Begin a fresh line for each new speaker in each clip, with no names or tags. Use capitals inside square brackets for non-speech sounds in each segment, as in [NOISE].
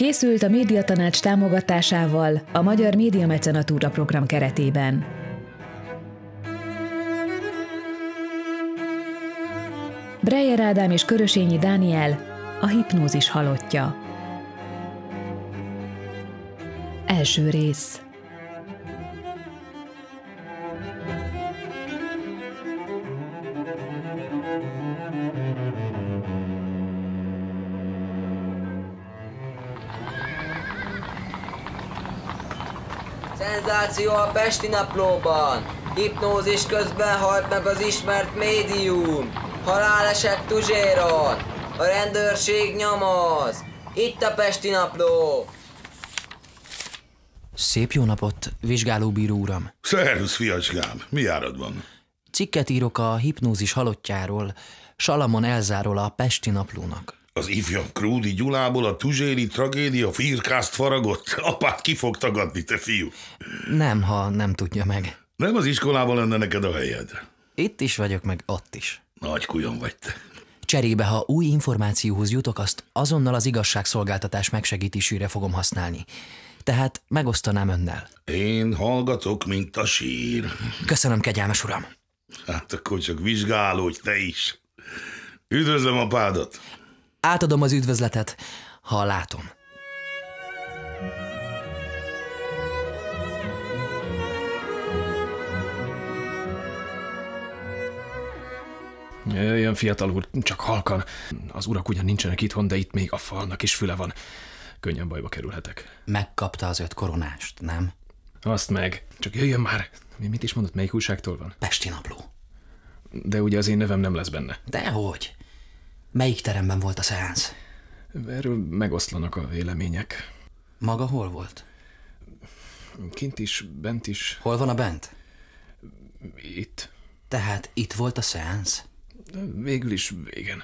Készült a Médiatanács támogatásával a Magyar Média Mecenatúra program keretében. Breyer Ádám és Körösényi Dániel a hipnózis halottja. Első rész.
információ a Pesti Naplóban. Hipnózis közben halt meg az ismert médium. Haláleset Tuzséron. A rendőrség nyomoz. Itt a Pesti Napló. Szép jó napot, vizsgálóbíró uram.
Szervusz, fiacskám,
mi járad van? Cikket írok a hipnózis halottjáról, Salamon Elzáról a Pesti Naplónak.
Az ifjabb Krúdi Gyulából a tuzséri tragédia firkázt faragott? Apát ki fog tagadni, te fiú?
Nem, ha nem tudja meg. Nem az
iskolában lenne neked a helyed. Itt is vagyok, meg ott is. Nagy kujon vagy te.
Cserébe, ha új információhoz jutok, azt azonnal az igazságszolgáltatás megsegítésére fogom használni. Tehát megosztanám önnel.
Én hallgatok, mint a sír. Köszönöm, kegyelmes uram. Hát akkor csak vizsgálódj te is. Üdvözlöm pádat.
Átadom az üdvözletet, ha látom.
Jön fiatal úr, csak halkan. Az urak ugyan nincsenek itthon, de itt még a falnak is füle van. Könnyen bajba kerülhetek. Megkapta az öt koronást, nem? Azt meg. Csak jöjjön már. Mi mit is mondott, melyik újságtól van? Pesti napló. De ugye az én nevem nem lesz benne. Dehogy. Melyik teremben volt a szeánsz? Erről megoszlanak a vélemények. Maga hol volt? Kint is, bent is. Hol van a bent? Itt. Tehát itt volt a szeánsz? Végül is, igen.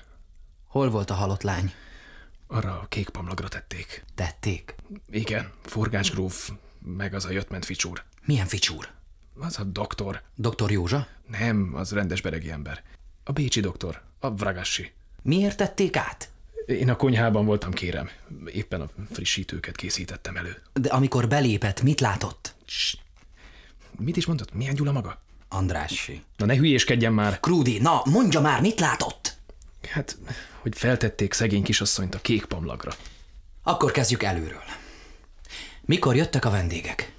Hol volt a halott lány? Arra a kék pamlagra tették. Tették? Igen, Forgács gróf, meg az a jöttment ficsúr. Milyen ficsúr? Az a doktor. Doktor Józsa? Nem, az rendes beregi ember. A bécsi doktor, a Vragassi. Miért tették át? Én a konyhában voltam, kérem. Éppen a frissítőket készítettem elő. De amikor belépett, mit látott? Cs. Mit is mondott? Milyen Gyula maga? Andrássi. Na ne hülyéskedjen már! Krúdi, na mondja már, mit látott? Hát, hogy feltették szegény kisasszonyt a kék pamlagra. Akkor kezdjük előről. Mikor jöttek a vendégek?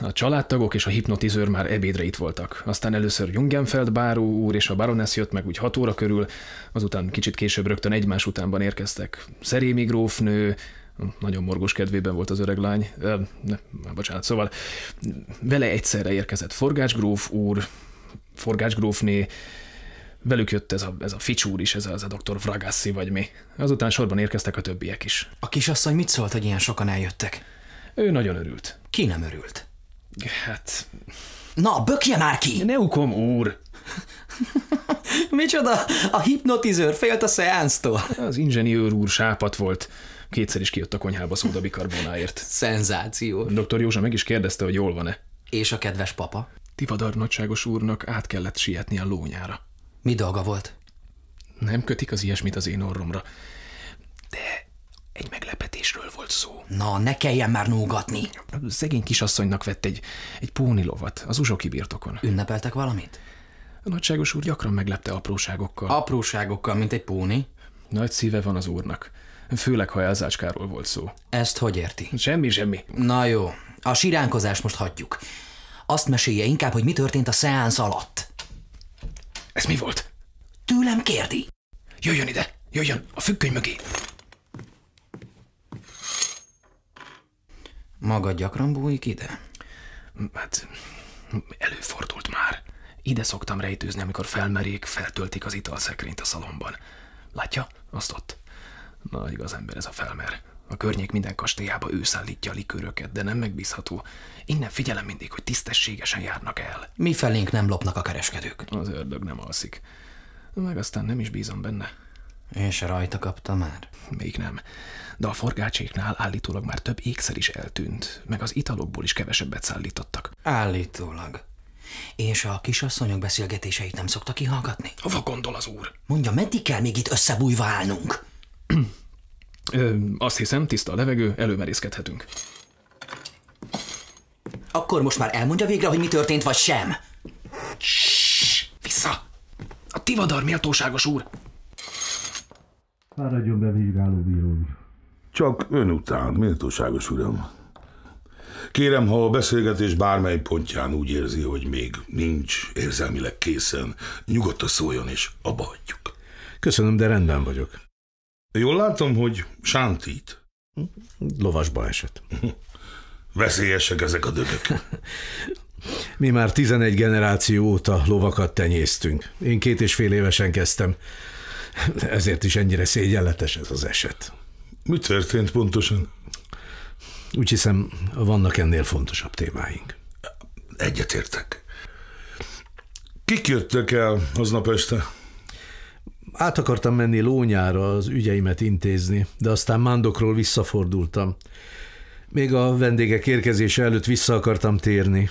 A családtagok és a hipnotizőr már ebédre itt voltak. Aztán először Jungenfeld báró úr és a baronesz jött meg úgy hat óra körül, azután kicsit később rögtön egymás utánban érkeztek. Szerémi grófnő, nagyon morgos kedvében volt az öreg lány, ö, ne, bocsánat, szóval vele egyszerre érkezett Forgácsgróf úr, Forgácsgrófné, velük jött ez a, ez a ficsúr is, ez a, ez a doktor Vragassi vagy mi. Azután sorban érkeztek a többiek is. A kisasszony mit szólt, hogy ilyen sokan eljöttek? Ő nagyon örült. Ki nem örült? Hát... Na, bökje már ki! Neukom úr! [LAUGHS] Micsoda? A hipnotizőr félt a szeánztól. Az inzseniőr úr sápat volt. Kétszer is kijött a konyhába szódabikarbonáért. Szenzáció. Dr. Józsa meg is kérdezte, hogy jól van-e. És a kedves papa? Tivadar nagyságos úrnak át kellett sietni a lónyára. Mi dolga volt? Nem kötik az ilyesmit az én orromra. De egy meglepetésről volt szó. Na, ne kelljen már nógatni. A szegény kisasszonynak vett egy, egy póni lovat az uzsoki birtokon. Ünnepeltek valamit? A nagyságos úr gyakran meglepte apróságokkal. Apróságokkal, mint egy póni? Nagy szíve van az úrnak. Főleg, ha elzácskáról volt szó. Ezt hogy érti? Semmi, semmi. Na jó, a siránkozást most hagyjuk. Azt mesélje inkább,
hogy mi történt a szeánsz alatt.
Ez mi volt? Tőlem kérdi. Jöjjön ide, jöjjön, a függöny mögé. Maga gyakran bújik ide? Hát előfordult már. Ide szoktam rejtőzni, amikor felmerék, feltöltik az italszekrényt a szalomban. Látja? Azt ott. Na, igaz ember ez a felmer. A környék minden kastélyába ő szállítja a likőröket, de nem megbízható. Innen figyelem mindig, hogy tisztességesen járnak el. Mi felénk nem lopnak a kereskedők. Az ördög nem alszik. Meg aztán nem is bízom benne. És rajta kapta már? Még nem. De a forgácséknál állítólag már több ékszer is eltűnt, meg az italokból is kevesebbet szállítottak. Állítólag. És a kisasszonyok beszélgetéseit nem szokta kihallgatni? Hova gondol az úr? Mondja, meddig kell még itt összebújva állnunk? Ö, azt hiszem, tiszta a levegő, előmerészkedhetünk. Akkor most már elmondja végre, hogy mi történt, vagy sem? Cs, vissza! A tivadar méltóságos úr!
Fáradjon be, bíró úr.
Csak ön után, méltóságos uram. Kérem, ha a beszélgetés bármely pontján úgy érzi, hogy még nincs érzelmileg készen, nyugodtan szóljon és abba hagyjuk.
Köszönöm, de rendben vagyok. Jól látom, hogy sántít. Lovasba esett. Veszélyesek ezek a dögök. [LAUGHS] Mi már 11 generáció óta lovakat tenyésztünk. Én két és fél évesen kezdtem. Ezért is ennyire szégyenletes ez az eset. Mi történt pontosan? Úgy hiszem, vannak ennél fontosabb témáink. Egyetértek. Kik jöttek el aznap este? Át akartam menni Lónyára az ügyeimet intézni, de aztán Mándokról visszafordultam. Még a vendégek érkezése előtt vissza akartam térni.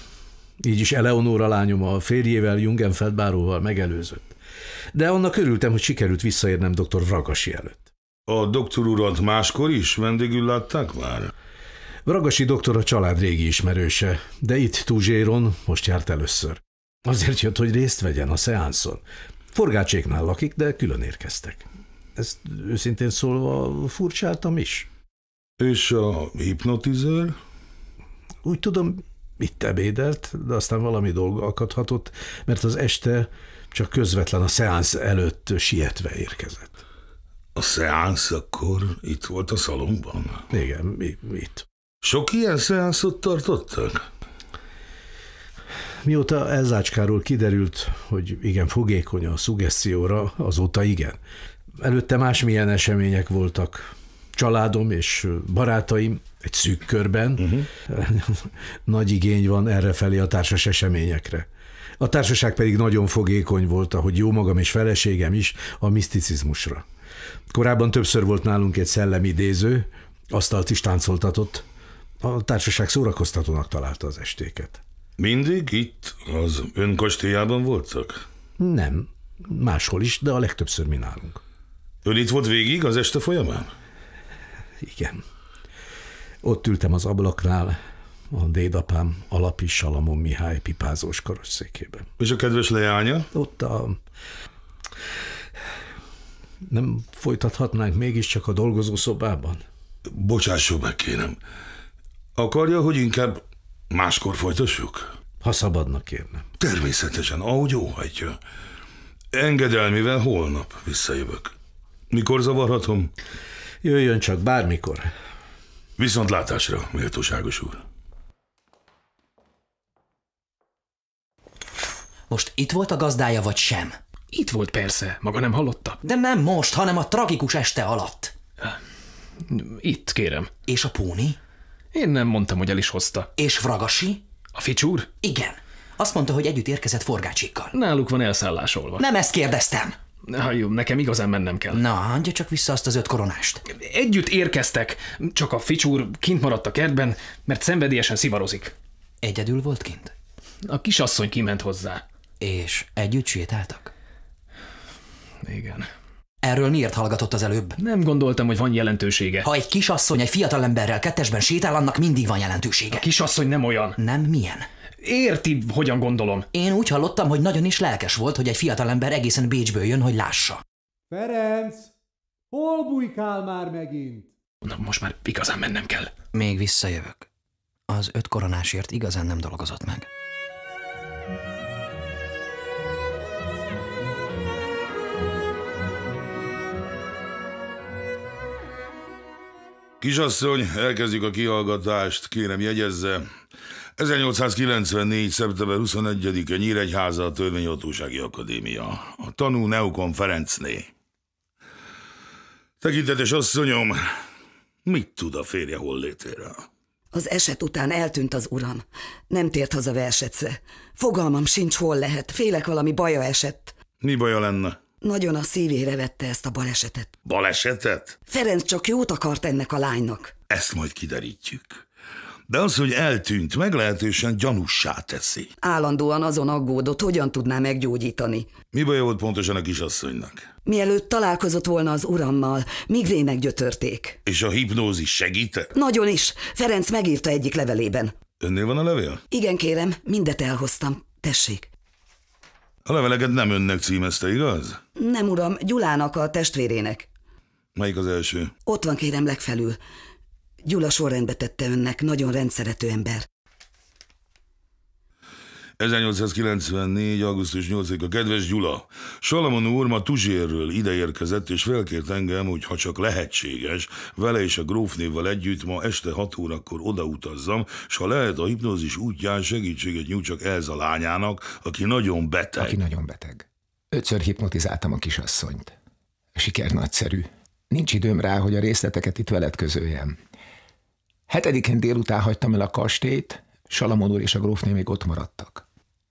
Így is Eleonóra lányom a férjével, Jungenfeld báróval megelőzött de annak örültem, hogy sikerült visszaérnem dr. Vragasi előtt. A doktor urat máskor is vendégül látták már? Vragasi doktor a család régi ismerőse, de itt Tuzséron most járt először. Azért jött, hogy részt vegyen a szeánszon. Forgácséknál lakik, de külön érkeztek. Ezt őszintén szólva furcsáltam is. És a hipnotizőr? Úgy tudom, itt ebédelt, de aztán valami dolga akadhatott, mert az este csak közvetlen a szeánsz előtt sietve érkezett. A szeánsz akkor itt volt a szalomban? Igen,
itt. Sok ilyen szeánszot tartottak?
Mióta Elzácskáról kiderült, hogy igen fogékony a szugesszióra, azóta igen. Előtte másmilyen események voltak. Családom és barátaim egy szűk körben. Uh-huh. [LAUGHS] Nagy igény van errefelé a társas eseményekre. A társaság pedig nagyon fogékony volt, ahogy jó magam és feleségem is, a miszticizmusra. Korábban többször volt nálunk egy szellemidéző, asztalt is táncoltatott. A társaság szórakoztatónak találta az estéket.
Mindig itt az önkastélyában voltak?
Nem, máshol is, de a legtöbbször mi
nálunk. Ön itt volt végig az este folyamán?
Igen. Ott ültem az ablaknál, a dédapám alapi Salamon Mihály pipázós karosszékében.
És a kedves leánya? Ott a...
Nem folytathatnánk mégiscsak a dolgozószobában? Bocsásson meg, kérem.
Akarja, hogy inkább máskor folytassuk? Ha szabadnak kérne. Természetesen, ahogy óhajtja. Engedelmivel holnap visszajövök. Mikor zavarhatom? Jöjjön csak bármikor. Viszontlátásra, méltóságos úr.
most itt volt a gazdája, vagy sem? Itt volt persze, maga nem hallotta. De nem most, hanem a tragikus este alatt. Itt, kérem. És a póni? Én nem mondtam, hogy el is hozta. És vragasi? A ficsúr? Igen. Azt mondta, hogy együtt érkezett forgácsikkal. Náluk van elszállásolva. Nem ezt kérdeztem. Ha jó, nekem igazán mennem kell. Na, adja csak vissza azt az öt koronást. Együtt érkeztek, csak a ficsúr kint maradt a kertben, mert szenvedélyesen szivarozik. Egyedül volt kint? A kisasszony kiment hozzá. És együtt sétáltak? Igen. Erről miért hallgatott az előbb? Nem gondoltam, hogy van jelentősége. Ha egy kisasszony egy fiatalemberrel kettesben sétál, annak mindig van jelentősége. A kisasszony nem olyan. Nem milyen? Érti, hogyan gondolom.
Én úgy hallottam, hogy nagyon is lelkes volt, hogy egy fiatalember egészen Bécsből jön, hogy lássa.
Ferenc! Hol bujkál már megint? Na, most már igazán mennem kell.
Még visszajövök. Az öt koronásért igazán nem dolgozott meg.
Kisasszony, elkezdjük a kihallgatást, kérem jegyezze. 1894. szeptember 21-e Nyíregyháza a Törvényhatósági Akadémia. A tanú Neukon Ferencné. Tekintetes asszonyom, mit tud a férje hollétéről?
Az eset után eltűnt az uram. Nem tért haza versetsze. Fogalmam sincs, hol lehet. Félek valami baja esett. Mi baja lenne? Nagyon a szívére vette ezt a balesetet.
Balesetet?
Ferenc csak jót akart ennek a lánynak.
Ezt majd kiderítjük. De az, hogy eltűnt, meglehetősen gyanussá teszi.
Állandóan azon aggódott, hogyan tudná meggyógyítani. Mi baj volt pontosan a kisasszonynak? Mielőtt találkozott volna az urammal, migrének gyötörték.
És a hipnózis segített?
Nagyon is. Ferenc megírta egyik levelében.
Önnél van a levél?
Igen, kérem, mindet elhoztam. Tessék.
A leveleket nem önnek címezte, igaz?
Nem, uram, Gyulának, a testvérének.
Melyik az első?
Ott van, kérem, legfelül. Gyula sorrendbe tette önnek, nagyon rendszerető ember.
1894. augusztus 8-a. Kedves Gyula, Salamon úr ma Tuzsérről ideérkezett, és felkért engem, hogy ha csak lehetséges, vele és a grófnévvel együtt ma este 6 órakor odautazzam, és ha lehet a hipnózis útján segítséget nyújtsak a lányának, aki nagyon beteg. Aki nagyon beteg.
Ötször hipnotizáltam a kisasszonyt. Siker nagyszerű. Nincs időm rá, hogy a részleteket itt veled közöljem. Hetedikén délután hagytam el a kastélyt, Salamon úr és a grófné még ott maradtak.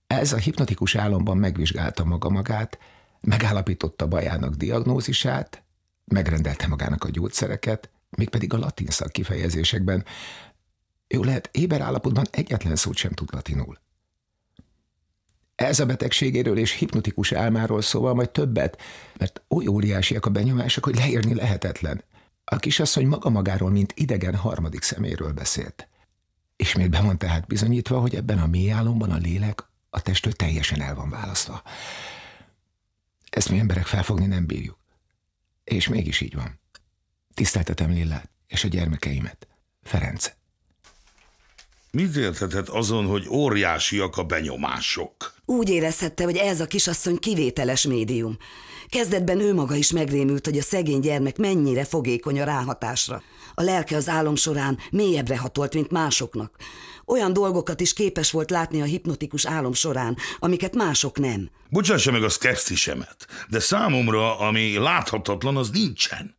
Ez a hipnotikus álomban megvizsgálta maga magát, megállapította bajának diagnózisát, megrendelte magának a gyógyszereket, mégpedig a latin szak kifejezésekben. Jó lehet, éber állapotban egyetlen szót sem tud latinul. Ez a betegségéről és hipnotikus álmáról szóval majd többet, mert oly óriásiak a benyomások, hogy leírni lehetetlen. A kisasszony maga magáról, mint idegen harmadik szeméről beszélt. Ismét be van tehát bizonyítva, hogy ebben a mély álomban a lélek a testől teljesen el van választva. Ezt mi emberek felfogni nem bírjuk. És mégis így van. Tiszteltetem Lillát és a gyermekeimet, Ferencet.
Mit érthetett azon, hogy óriásiak a benyomások?
Úgy érezhette, hogy ez a kisasszony kivételes médium. Kezdetben ő maga is megrémült, hogy a szegény gyermek mennyire fogékony a ráhatásra. A lelke az álom során mélyebbre hatolt, mint másoknak. Olyan dolgokat is képes volt látni a hipnotikus álom során, amiket mások nem.
Bocsássa meg a szkepszisemet, de számomra, ami láthatatlan, az nincsen.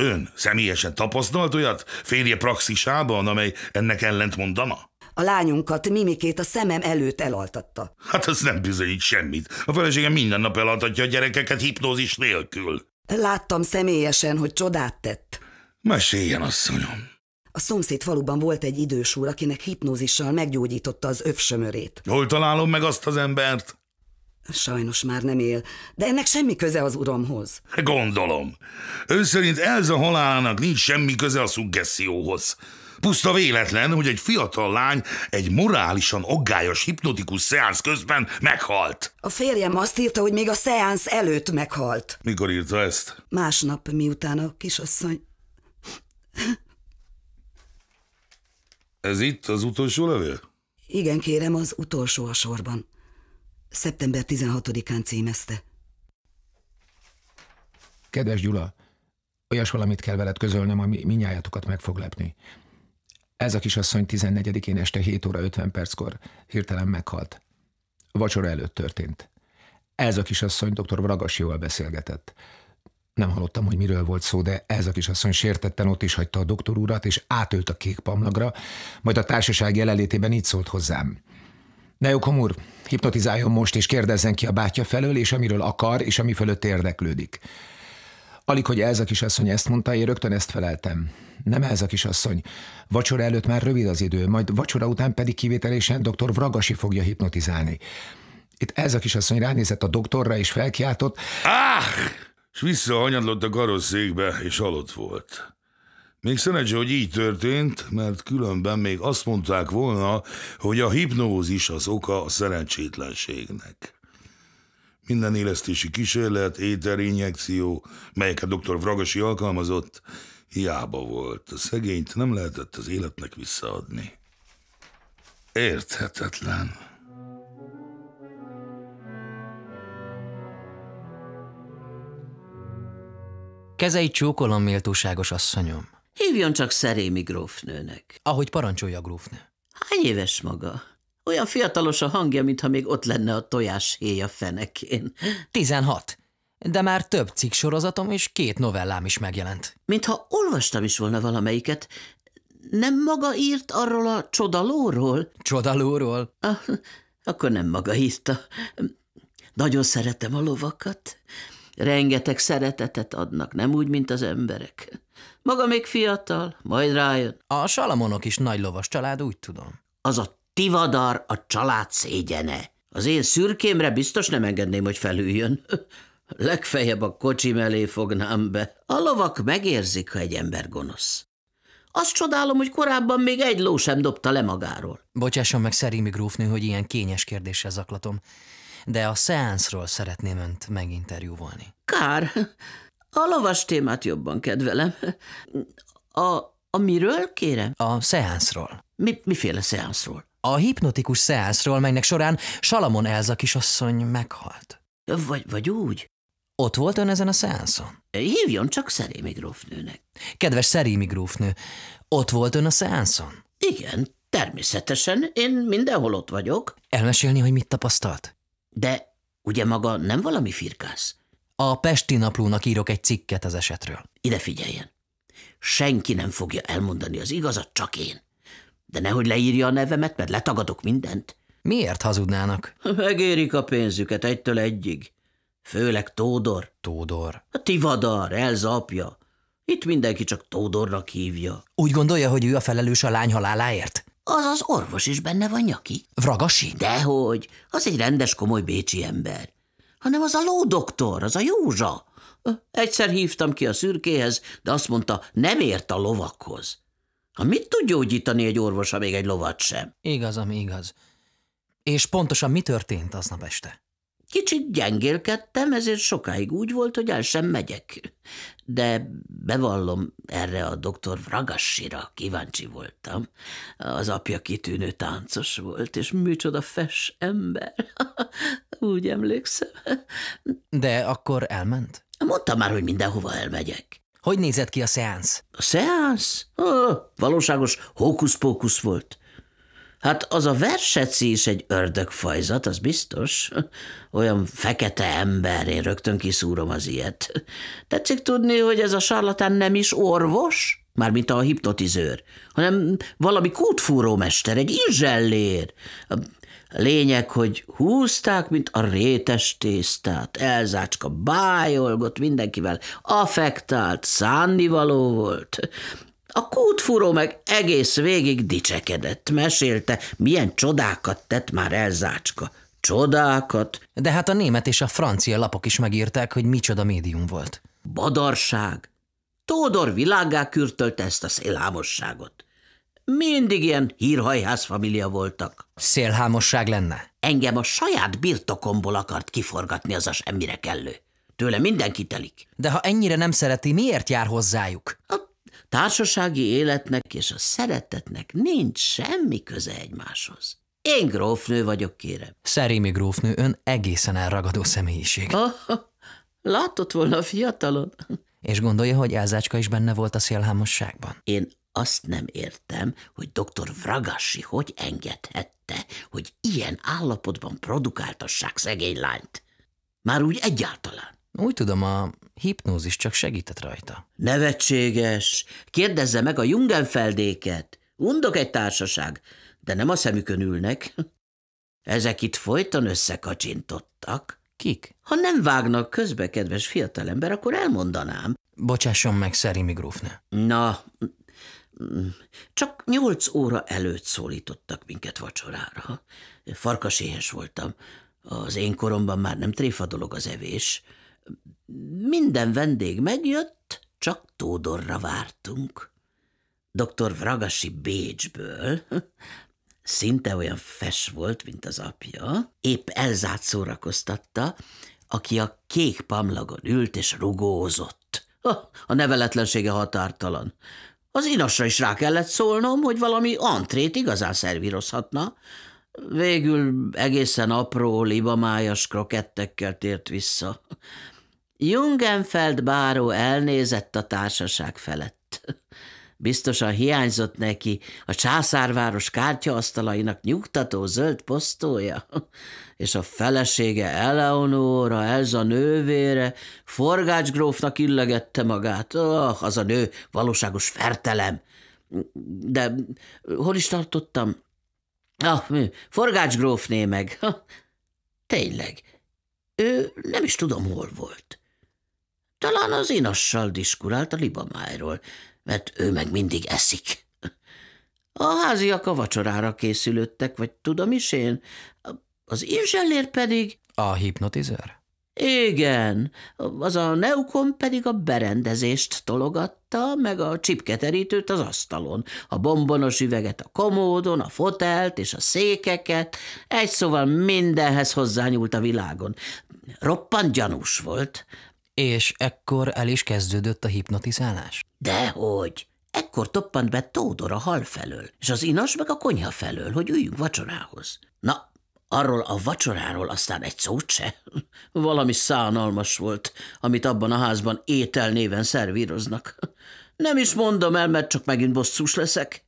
Ön személyesen tapasztalt olyat férje praxisában, amely ennek ellent mondana?
A lányunkat, Mimikét a szemem előtt elaltatta.
Hát ez nem bizonyít semmit. A feleségem minden nap elaltatja a gyerekeket hipnózis nélkül.
Láttam személyesen, hogy csodát tett. Meséljen, asszonyom. A szomszéd faluban volt egy idős úr, akinek hipnózissal meggyógyította az övsömörét.
Hol találom meg
azt az embert? Sajnos már nem él, de ennek semmi köze az uramhoz.
Gondolom. Ő szerint Elza halálának nincs semmi köze a szuggesszióhoz. Puszta véletlen, hogy egy fiatal lány egy morálisan aggályos hipnotikus szeánsz közben meghalt.
A férjem azt írta, hogy még a szeánsz előtt meghalt. Mikor írta ezt? Másnap, miután a kisasszony...
Ez itt az utolsó levél?
Igen, kérem, az utolsó a sorban. Szeptember 16-án címezte.
Kedves Gyula, olyas valamit kell veled közölnöm, ami minnyájátokat meg fog lepni. Ez a kisasszony 14-én este 7 óra 50 perckor hirtelen meghalt. Vacsora előtt történt. Ez a kisasszony dr. Vragasival beszélgetett. Nem hallottam, hogy miről volt szó, de ez a kisasszony sértetten ott is hagyta a doktor urat, és átült a kék pamlagra, majd a társaság jelenlétében így szólt hozzám. Neukom úr, hipnotizáljon most, és kérdezzen ki a bátya felől, és amiről akar, és ami fölött érdeklődik. Alig, hogy ez a kisasszony ezt mondta, én rögtön ezt feleltem. Nem ez a kisasszony. Vacsora előtt már rövid az idő, majd vacsora után pedig kivételésen dr. Vragasi fogja hipnotizálni. Itt ez a kisasszony ránézett a doktorra, és felkiáltott. Ah!
És visszahanyadlott a karosszékbe, és aludt volt. Még szerencsé, hogy így történt, mert különben még azt mondták volna, hogy a hipnózis az oka a szerencsétlenségnek. Minden élesztési kísérlet, éterinjekció, melyeket dr. Vragasi alkalmazott, hiába volt. A szegényt nem lehetett az életnek visszaadni. Érthetetlen.
Kezei csókolom, méltóságos asszonyom. Hívjon
csak Szerémi grófnőnek.
Ahogy parancsolja a grófnő.
Hány éves maga? Olyan fiatalos a hangja, mintha még ott lenne a tojás héja fenekén. Tizenhat. De már több cikk sorozatom és két novellám is megjelent. Mintha olvastam is volna valamelyiket, nem maga írt arról a csodalóról? Csodalóról? Ah, akkor nem maga írta. Nagyon szeretem a lovakat. Rengeteg szeretetet adnak, nem úgy, mint az emberek. Maga még fiatal, majd rájön. A
Salamonok is nagy lovas család, úgy tudom.
Az a tivadar a család szégyene. Az én szürkémre biztos nem engedném, hogy felüljön. [LAUGHS] Legfeljebb a kocsi elé fognám be. A lovak megérzik, ha egy ember gonosz. Azt csodálom, hogy korábban még egy ló sem dobta le magáról.
Bocsásson meg Szerimi grófnő, hogy ilyen kényes kérdéssel zaklatom, de a szeánszról szeretném önt meginterjúvolni. Kár,
a lovas témát jobban kedvelem. A, a miről kérem? A
szeánszról. Mi, miféle szeánszról? A hipnotikus szeánszról, melynek során Salamon Elza kisasszony meghalt. Vagy, vagy úgy? Ott volt ön ezen a szeánszon? Hívjon csak Szerémi grófnőnek. Kedves Szerémi grófnő, ott volt ön a szeánszon?
Igen, természetesen, én mindenhol ott vagyok.
Elmesélni, hogy mit
tapasztalt? De ugye maga nem valami firkász? A Pesti Naplónak írok egy cikket az esetről. Ide figyeljen. Senki nem fogja elmondani az igazat, csak én. De nehogy leírja a nevemet, mert letagadok mindent.
Miért hazudnának?
Megérik a pénzüket egytől egyig. Főleg Tódor. Tódor. A Tivadar, Elza apja. Itt mindenki csak Tódornak hívja.
Úgy gondolja, hogy ő a felelős a lány haláláért?
Az az orvos is benne van,
nyaki. Vragasi? Dehogy, az
egy rendes, komoly bécsi ember hanem az a lódoktor, az a Józsa. Egyszer hívtam ki a szürkéhez, de azt mondta, nem ért a lovakhoz. Ha mit tud gyógyítani egy orvos, ha még egy lovat sem?
Igaz, ami igaz. És pontosan mi történt aznap este?
Kicsit gyengélkedtem, ezért sokáig úgy volt, hogy el sem megyek. De bevallom, erre a doktor Vragassira kíváncsi voltam. Az apja kitűnő táncos volt, és micsoda fes ember.
[LAUGHS] úgy emlékszem. De akkor elment? Mondtam már, hogy mindenhova elmegyek. Hogy nézett ki a szeánsz? A
szeánsz? Ah,
valóságos
hókusz-pókusz volt. Hát az a verseci is egy ördögfajzat, az biztos. [LAUGHS] Olyan fekete ember, én rögtön kiszúrom az ilyet. Tetszik tudni, hogy ez a sarlatán nem is orvos, mármint a hipnotizőr, hanem valami kútfúrómester, egy izsellér. Lényeg, hogy húzták, mint a rétes tésztát. Elzácska bájolgott mindenkivel, affektált, szánnivaló volt. A kútfúró meg egész
végig dicsekedett, mesélte, milyen csodákat tett már elzácska. Csodákat. De hát a német és a francia lapok is megírták, hogy micsoda médium volt.
Badarság. Tódor világá kürtölte ezt a szélhámosságot. Mindig ilyen hírhajház voltak. Szélhámosság lenne? Engem a saját birtokomból akart kiforgatni az a semmire kellő. Tőle mindenki telik. De ha ennyire nem szereti, miért jár hozzájuk? A társasági életnek és a szeretetnek nincs semmi köze egymáshoz. Én grófnő vagyok, kérem. Szerémi
grófnő ön egészen elragadó személyiség. Oh, látott volna a fiatalon. És gondolja, hogy Elzácska is benne volt a szélhámosságban? Én azt nem értem,
hogy Doktor Vragassi hogy engedhette, hogy ilyen állapotban produkáltassák szegény lányt. Már úgy egyáltalán. Úgy tudom, a hipnózis csak segített rajta. Nevetséges! Kérdezze meg a Jungenfeldéket! Undok egy társaság, de nem a szemükön ülnek. [LAUGHS] Ezek itt folyton összekacsintottak. Kik? Ha nem vágnak közbe, kedves fiatalember, akkor elmondanám. Bocsásson meg, Szerimi grófne. Na, csak nyolc óra előtt szólítottak minket vacsorára. Farkaséhes voltam. Az én koromban már nem tréfa dolog az evés. Minden vendég megjött, csak Tódorra vártunk. Dr. Vragasi Bécsből, [LAUGHS] szinte olyan fes volt, mint az apja, épp Elzát szórakoztatta, aki a kék pamlagon ült és rugózott. Ha, a neveletlensége határtalan. Az inasra is rá kellett szólnom, hogy valami antrét igazán szervírozhatna. Végül egészen apró, libamájas krokettekkel tért vissza. Jungenfeld báró elnézett a társaság felett. Biztosan hiányzott neki a császárváros kártyaasztalainak nyugtató zöld posztója, és a felesége Eleonóra, ez a nővére, forgácsgrófnak illegette magát. Oh, az a nő valóságos fertelem. De hol is tartottam? Ah, grófné meg. Ha, tényleg, ő nem is tudom, hol volt. Talán az inassal diskurált a libamájról, mert ő meg mindig eszik. A háziak a vacsorára készülöttek, vagy tudom is én. Az inzsellér pedig... A
hipnotizer?
Igen, az a neukon pedig a berendezést tologatta, meg a csipketerítőt az asztalon, a bombonos üveget a komódon, a fotelt és a székeket, egy szóval mindenhez hozzányúlt a világon. Roppant gyanús volt. És ekkor el
is kezdődött a hipnotizálás? Dehogy!
Ekkor toppant be Tódor a hal felől, és az inas meg a konyha felől, hogy üljünk vacsorához. Na, arról a vacsoráról aztán egy szót se. [LAUGHS] Valami szánalmas volt, amit abban a házban étel néven szervíroznak. [LAUGHS] Nem is mondom el, mert csak megint bosszús leszek.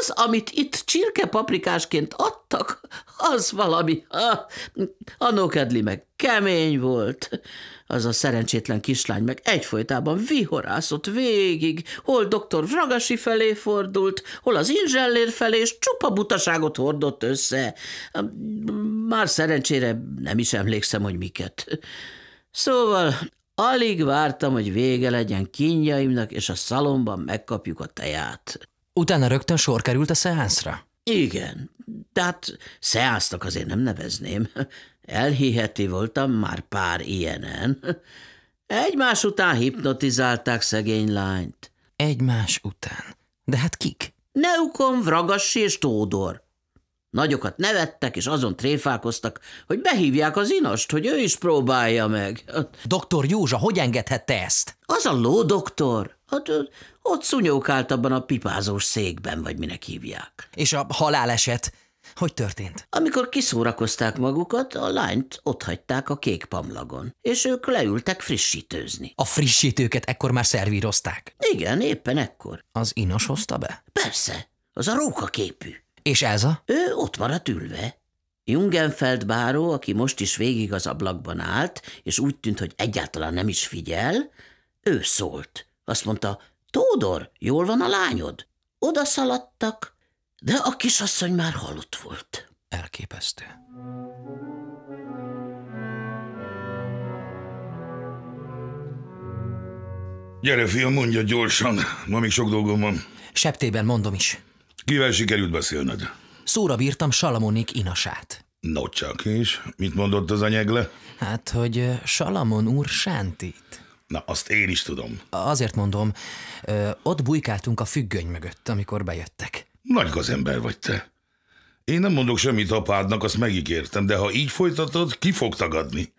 Az, amit itt csirkepaprikásként adtak, [LAUGHS] az valami, ha, meg kemény volt az a szerencsétlen kislány meg egyfolytában vihorászott végig, hol doktor Vragasi felé fordult, hol az inzsellér felé, és csupa butaságot hordott össze. Már szerencsére nem is emlékszem, hogy miket. Szóval alig vártam, hogy vége legyen kinyaimnak, és a szalomban megkapjuk a teját.
Utána rögtön sor került a szeánszra?
Igen, hát szeánsznak azért nem nevezném. Elhiheti voltam már pár ilyenen. [LAUGHS] Egymás után hipnotizálták szegény lányt.
Egymás után? De
hát kik? Neukon, Vragassi és Tódor. Nagyokat nevettek, és azon tréfálkoztak, hogy behívják az inast, hogy ő is próbálja meg. [LAUGHS] Doktor Józsa, hogy engedhette ezt? Az a ló doktor. Hát ott szúnyókált abban a pipázós székben, vagy minek hívják.
És a haláleset? Hogy történt?
Amikor kiszórakozták magukat, a lányt ott hagyták a kék pamlagon, és ők leültek frissítőzni. A frissítőket ekkor már szervírozták? Igen, éppen ekkor. Az inas hozta be? Persze, az a róka képű. És a? Ő ott maradt ülve. Jungenfeld báró, aki most is végig az ablakban állt, és úgy tűnt, hogy egyáltalán nem is figyel, ő szólt. Azt mondta, Tódor, jól van a lányod? Oda szaladtak, de a kisasszony már halott volt.
Elképesztő.
Gyere, fiam, mondja gyorsan. Ma még sok dolgom van. Septében mondom is. Kivel sikerült beszélned? Szóra bírtam Salamonik inasát. No csak
is. Mit
mondott az anyegle?
Hát, hogy Salamon úr sántít. Na, azt
én is tudom.
Azért mondom, ott bujkáltunk a függöny mögött, amikor bejöttek.
Nagy gazember vagy te. Én nem mondok semmit apádnak, azt megígértem, de ha így folytatod, ki fog tagadni?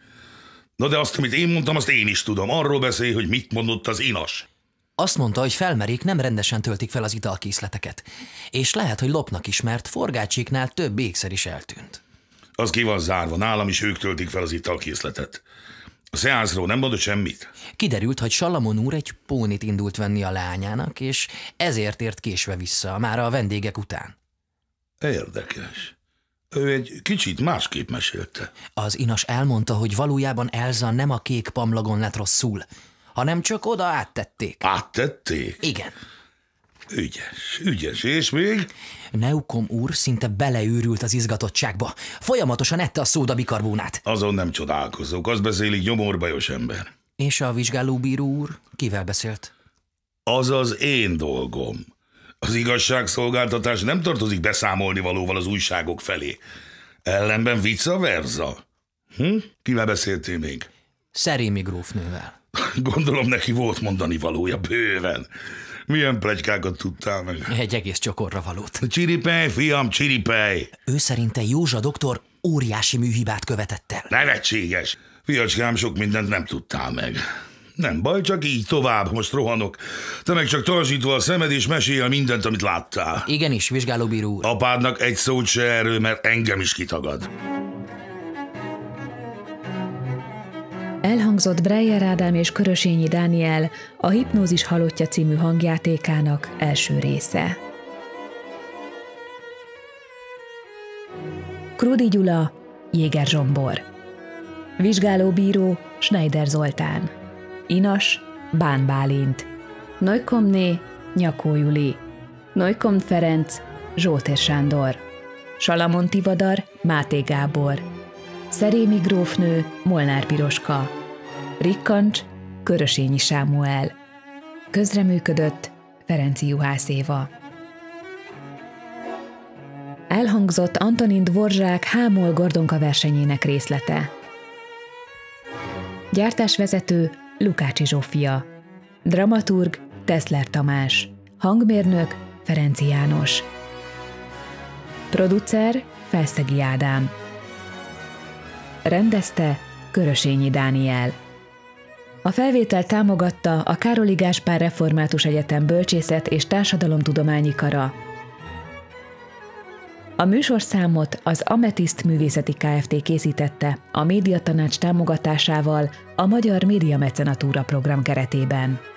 Na de azt, amit én mondtam, azt én is tudom. Arról beszélj, hogy mit mondott az inas.
Azt mondta, hogy felmerik, nem rendesen töltik fel az italkészleteket. És lehet, hogy lopnak is, mert forgácsiknál több ékszer is eltűnt.
Az ki van zárva, nálam is ők töltik fel az italkészletet. A szeánszról nem mondott semmit? Kiderült,
hogy Salamon úr egy pónit indult venni a lányának, és ezért ért késve vissza, már a vendégek után.
Érdekes. Ő egy kicsit másképp
mesélte. Az inas elmondta, hogy valójában Elza nem a kék pamlagon lett rosszul,
hanem csak oda
áttették.
Áttették? Igen. Ügyes, ügyes. És még?
Neukom úr szinte beleőrült az izgatottságba. Folyamatosan ette a bikarbónát.
Azon nem csodálkozok, az beszéli nyomorbajos ember.
És a vizsgálóbíró úr kivel beszélt?
Az az én dolgom. Az igazságszolgáltatás nem tartozik beszámolni valóval az újságok felé. Ellenben vice versa. Hm? Kivel beszéltél még? Szerémi grófnővel. Gondolom neki volt mondani valója bőven. Milyen plegykákat tudtál meg? Egy egész csokorra valót. Csiripej, fiam, csiripej!
Ő szerinte Józsa doktor óriási műhibát
követett el. Nevetséges! Fiacskám, sok mindent nem tudtál meg. Nem baj, csak így tovább, most rohanok. Te meg csak tarasítva a szemed, és mesél mindent, amit láttál.
Igenis, vizsgálóbíró
úr. Apádnak egy szót se erről, mert engem is kitagad.
Elhangzott Breyer Ádám és Körösényi Dániel a Hipnózis halottja című hangjátékának első része. Krudi Gyula, Jéger Zsombor. Vizsgálóbíró, Schneider Zoltán. Inas, Bán Bálint. Nojkomné, Nyakó Juli. Nojkom Ferenc, Zsóter Sándor. Salamon Tivadar, Máté Gábor. Szerémi grófnő, Molnár Piroska. Rikkancs, Körösényi Sámuel. Közreműködött Ferenci Juhász Éva. Elhangzott Antonin Dvorzsák Hámol Gordonka versenyének részlete. Gyártásvezető Lukácsi Zsófia. Dramaturg Teszler Tamás. Hangmérnök Ferenci János. Producer Felszegi Ádám rendezte Körösényi Dániel. A felvétel támogatta a Károli Gáspár Református Egyetem Bölcsészet és Társadalomtudományi Kara. A műsorszámot az Ametiszt Művészeti Kft. készítette a médiatanács támogatásával a Magyar Média Mecenatúra program keretében.